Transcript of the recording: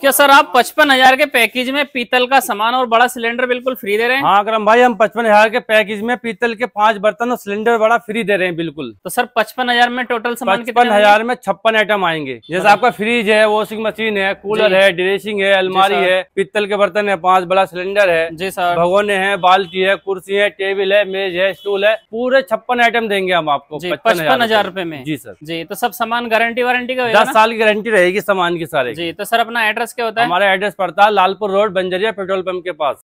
क्या सर आप पचपन हजार के पैकेज में पीतल का सामान और बड़ा सिलेंडर बिल्कुल फ्री दे रहे हैं हाँ करम भाई हम पचपन हजार के पैकेज में पीतल के पांच बर्तन और सिलेंडर बड़ा फ्री दे रहे हैं बिल्कुल तो सर पचपन हजार में टोटल सामान पचपन हजार में छप्पन आइटम आएंगे जैसे आपका फ्रिज है वॉशिंग मशीन है कूलर है ड्रेसिंग है अलमारी है पीतल के बर्तन है पांच बड़ा सिलेंडर है जी सर भगोने हैं बाल्टी है कुर्सी है टेबल है मेज है स्टूल है पूरे छप्पन आइटम देंगे हम आपको पचपन हजार रूपए में जी सर जी तो सब सामान गारंटी वारंटी का दस साल की गारंटी रहेगी सामान की सारे जी तो सर अपना एड्रेस एड्रेस क्या होता है हमारा एड्रेस पड़ता है Lalpur road Banjaria petrol pump के पास